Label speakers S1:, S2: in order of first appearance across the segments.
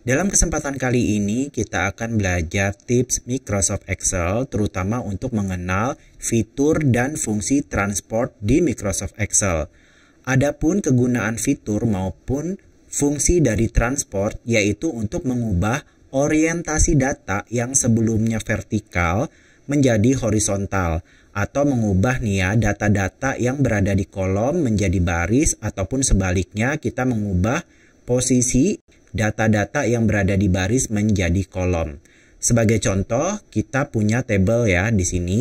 S1: Dalam kesempatan kali ini, kita akan belajar tips Microsoft Excel, terutama untuk mengenal fitur dan fungsi transport di Microsoft Excel. Adapun kegunaan fitur maupun fungsi dari transport, yaitu untuk mengubah orientasi data yang sebelumnya vertikal menjadi horizontal, atau mengubah nih ya data-data yang berada di kolom menjadi baris, ataupun sebaliknya kita mengubah posisi data-data yang berada di baris menjadi kolom. Sebagai contoh, kita punya table ya di sini.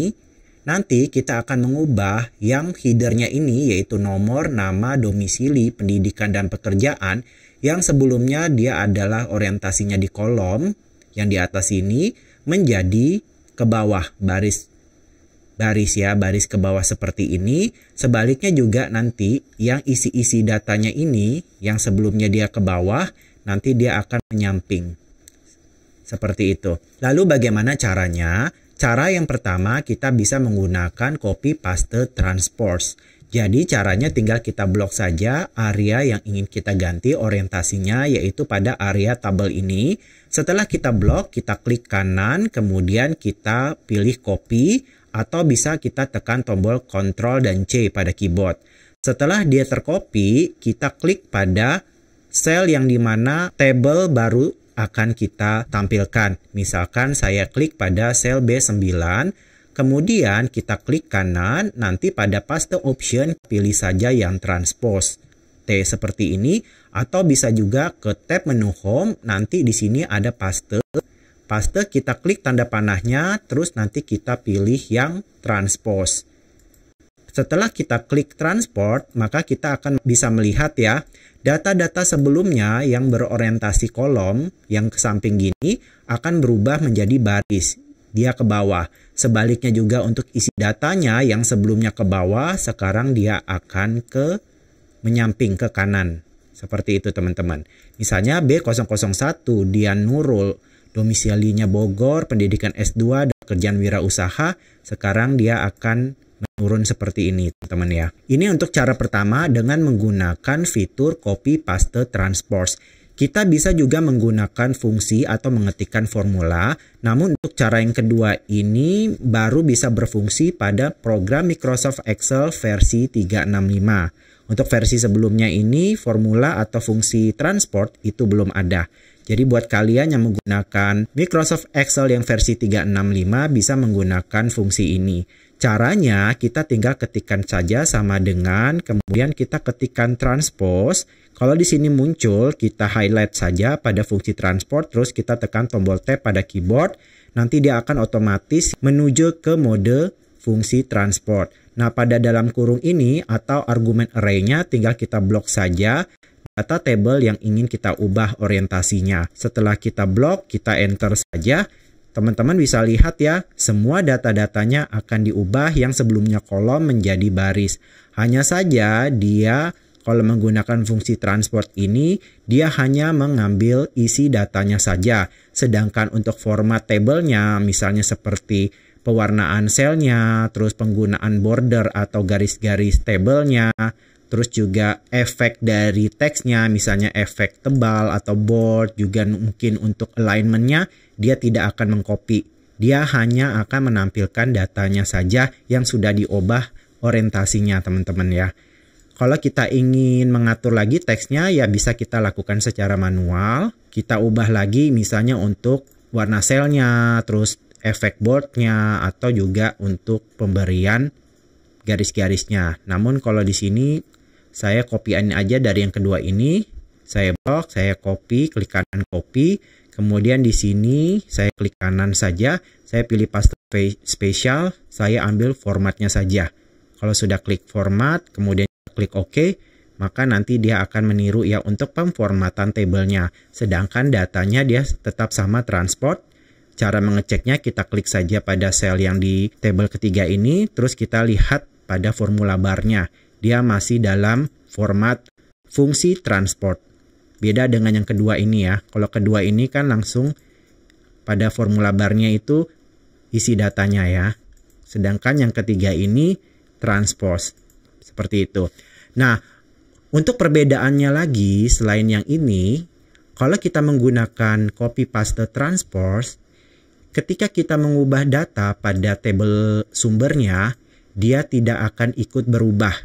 S1: Nanti kita akan mengubah yang headernya ini yaitu nomor, nama, domisili, pendidikan, dan pekerjaan yang sebelumnya dia adalah orientasinya di kolom yang di atas ini menjadi ke bawah baris baris ya, baris ke bawah seperti ini. Sebaliknya juga nanti yang isi-isi datanya ini yang sebelumnya dia ke bawah nanti dia akan menyamping. Seperti itu. Lalu bagaimana caranya? Cara yang pertama kita bisa menggunakan copy paste transpose. Jadi caranya tinggal kita blok saja area yang ingin kita ganti orientasinya yaitu pada area tabel ini. Setelah kita blok, kita klik kanan, kemudian kita pilih copy atau bisa kita tekan tombol Ctrl dan C pada keyboard. Setelah dia tercopy, kita klik pada sel yang dimana table baru akan kita tampilkan. Misalkan saya klik pada sel B9, kemudian kita klik kanan, nanti pada paste option pilih saja yang transpose. T seperti ini atau bisa juga ke tab menu home, nanti di sini ada paste. Paste kita klik tanda panahnya, terus nanti kita pilih yang transpose. Setelah kita klik transport, maka kita akan bisa melihat ya, Data-data sebelumnya yang berorientasi kolom yang ke samping gini akan berubah menjadi baris. Dia ke bawah. Sebaliknya juga untuk isi datanya yang sebelumnya ke bawah sekarang dia akan ke menyamping ke kanan. Seperti itu teman-teman. Misalnya B001 Dian Nurul domisilinya Bogor, pendidikan S2 dan kerjaan wirausaha, sekarang dia akan menurun seperti ini teman-teman ya. Ini untuk cara pertama dengan menggunakan fitur copy paste transpose. Kita bisa juga menggunakan fungsi atau mengetikkan formula, namun untuk cara yang kedua ini baru bisa berfungsi pada program Microsoft Excel versi 365. Untuk versi sebelumnya ini formula atau fungsi transport itu belum ada. Jadi buat kalian yang menggunakan Microsoft Excel yang versi 365 bisa menggunakan fungsi ini. Caranya kita tinggal ketikkan saja sama dengan kemudian kita ketikkan transpose. Kalau di sini muncul kita highlight saja pada fungsi transport terus kita tekan tombol tab pada keyboard. Nanti dia akan otomatis menuju ke mode fungsi transport. Nah pada dalam kurung ini atau argumen arraynya tinggal kita blok saja data table yang ingin kita ubah orientasinya. Setelah kita blok kita enter saja teman-teman bisa lihat ya, semua data-datanya akan diubah yang sebelumnya kolom menjadi baris. Hanya saja dia kalau menggunakan fungsi transport ini, dia hanya mengambil isi datanya saja. Sedangkan untuk format tabelnya, misalnya seperti pewarnaan selnya, terus penggunaan border atau garis-garis tabelnya, terus juga efek dari teksnya misalnya efek tebal atau bold juga mungkin untuk alignmentnya dia tidak akan mengcopy dia hanya akan menampilkan datanya saja yang sudah diubah orientasinya teman-teman ya kalau kita ingin mengatur lagi teksnya ya bisa kita lakukan secara manual kita ubah lagi misalnya untuk warna selnya terus efek boardnya atau juga untuk pemberian garis-garisnya. Namun kalau di sini saya ini aja dari yang kedua ini. Saya blok, saya copy, klik kanan copy. Kemudian di sini saya klik kanan saja, saya pilih paste special saya ambil formatnya saja. Kalau sudah klik format, kemudian klik OK, maka nanti dia akan meniru ya untuk pemformatan tabelnya. Sedangkan datanya dia tetap sama transport. Cara mengeceknya kita klik saja pada sel yang di tabel ketiga ini, terus kita lihat pada formula barnya dia masih dalam format fungsi transport. Beda dengan yang kedua ini ya. Kalau kedua ini kan langsung pada formula barnya itu isi datanya ya. Sedangkan yang ketiga ini transpose. Seperti itu. Nah, untuk perbedaannya lagi selain yang ini, kalau kita menggunakan copy paste transpose, ketika kita mengubah data pada table sumbernya, dia tidak akan ikut berubah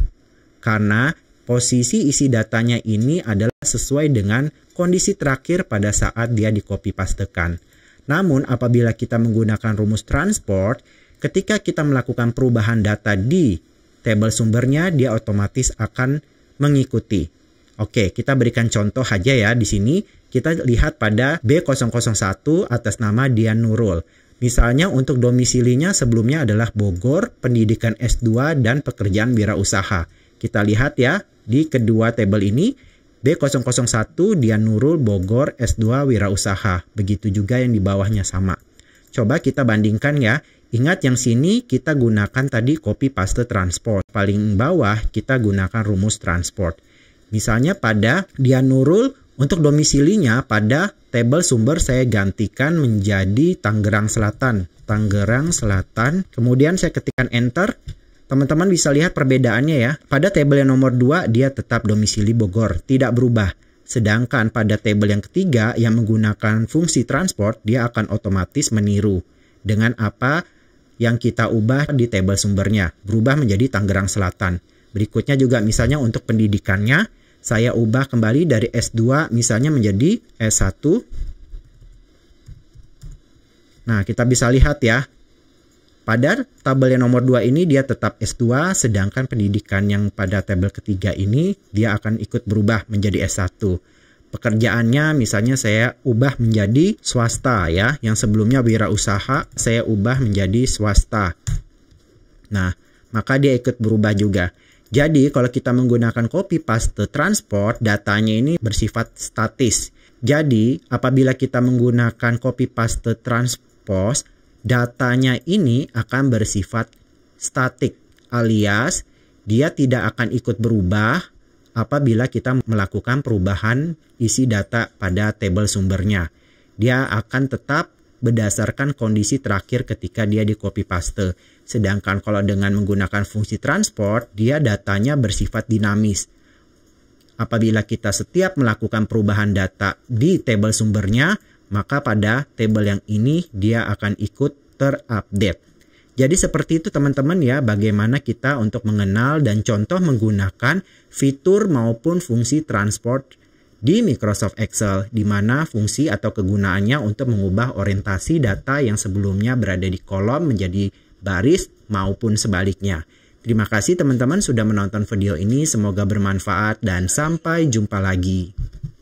S1: karena posisi isi datanya ini adalah sesuai dengan kondisi terakhir pada saat dia di copy pastekan. Namun apabila kita menggunakan rumus transport, ketika kita melakukan perubahan data di table sumbernya, dia otomatis akan mengikuti. Oke, kita berikan contoh aja ya di sini. Kita lihat pada B001 atas nama Dian Nurul. Misalnya untuk domisilinya sebelumnya adalah Bogor, pendidikan S2, dan pekerjaan wirausaha. usaha kita lihat ya di kedua tabel ini B001 Dian Nurul Bogor S2 Wirausaha. Begitu juga yang di bawahnya sama. Coba kita bandingkan ya. Ingat yang sini kita gunakan tadi copy paste transport. Paling bawah kita gunakan rumus transport. Misalnya pada Dian Nurul untuk domisilinya pada tabel sumber saya gantikan menjadi Tangerang Selatan. Tangerang Selatan. Kemudian saya ketikkan enter. Teman-teman bisa lihat perbedaannya ya. Pada table yang nomor 2 dia tetap domisili Bogor, tidak berubah. Sedangkan pada table yang ketiga yang menggunakan fungsi transport dia akan otomatis meniru dengan apa yang kita ubah di table sumbernya, berubah menjadi Tangerang Selatan. Berikutnya juga misalnya untuk pendidikannya, saya ubah kembali dari S2 misalnya menjadi S1. Nah, kita bisa lihat ya, pada tabel yang nomor 2 ini dia tetap S2 sedangkan pendidikan yang pada tabel ketiga ini dia akan ikut berubah menjadi S1. Pekerjaannya misalnya saya ubah menjadi swasta ya, yang sebelumnya wirausaha saya ubah menjadi swasta. Nah, maka dia ikut berubah juga. Jadi kalau kita menggunakan copy paste transport, datanya ini bersifat statis. Jadi apabila kita menggunakan copy paste transport, datanya ini akan bersifat statik alias dia tidak akan ikut berubah apabila kita melakukan perubahan isi data pada tabel sumbernya. Dia akan tetap berdasarkan kondisi terakhir ketika dia di copy paste. Sedangkan kalau dengan menggunakan fungsi transport, dia datanya bersifat dinamis. Apabila kita setiap melakukan perubahan data di tabel sumbernya, maka pada table yang ini dia akan ikut terupdate. Jadi seperti itu teman-teman ya bagaimana kita untuk mengenal dan contoh menggunakan fitur maupun fungsi transport di Microsoft Excel di mana fungsi atau kegunaannya untuk mengubah orientasi data yang sebelumnya berada di kolom menjadi baris maupun sebaliknya. Terima kasih teman-teman sudah menonton video ini, semoga bermanfaat dan sampai jumpa lagi.